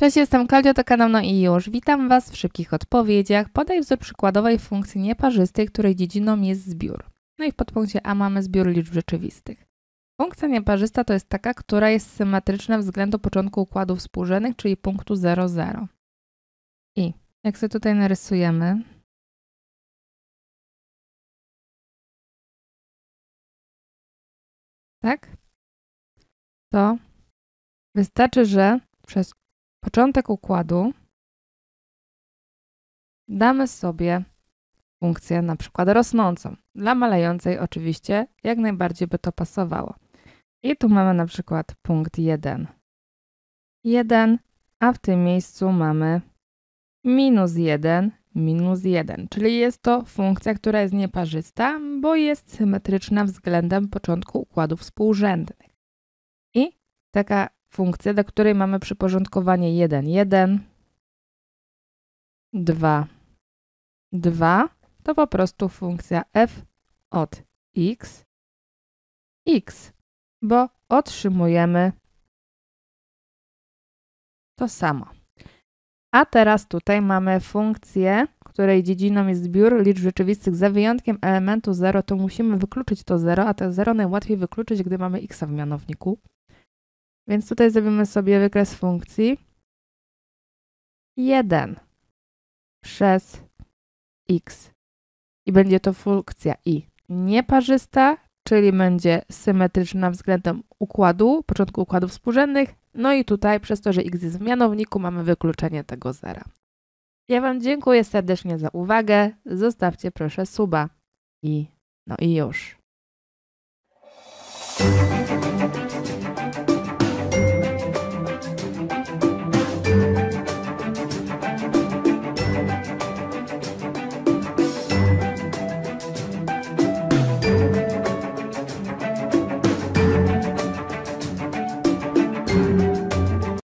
Cześć, jestem Klaudia, to kanał No i już. Witam Was w szybkich odpowiedziach. Podaj wzór przykładowej funkcji nieparzystej, której dziedziną jest zbiór. No i w podpunkcie A mamy zbiór liczb rzeczywistych. Funkcja nieparzysta to jest taka, która jest symetryczna względu początku układu współrzędnych, czyli punktu 0, 0. I jak sobie tutaj narysujemy, tak, to wystarczy, że przez początek układu damy sobie funkcję na przykład rosnącą. Dla malejącej oczywiście jak najbardziej by to pasowało. I tu mamy na przykład punkt 1. 1, a w tym miejscu mamy minus 1, minus 1, czyli jest to funkcja, która jest nieparzysta, bo jest symetryczna względem początku układów współrzędnych. I taka funkcję, do której mamy przyporządkowanie 1, 1, 2, 2, to po prostu funkcja f od x, x, bo otrzymujemy to samo. A teraz tutaj mamy funkcję, której dziedziną jest zbiór liczb rzeczywistych za wyjątkiem elementu 0, to musimy wykluczyć to 0, a to 0 najłatwiej wykluczyć, gdy mamy x w mianowniku. Więc tutaj zrobimy sobie wykres funkcji 1 przez x i będzie to funkcja i nieparzysta, czyli będzie symetryczna względem układu, początku układów współrzędnych, no i tutaj przez to, że x jest w mianowniku, mamy wykluczenie tego zera. Ja Wam dziękuję serdecznie za uwagę, zostawcie proszę suba i no i już.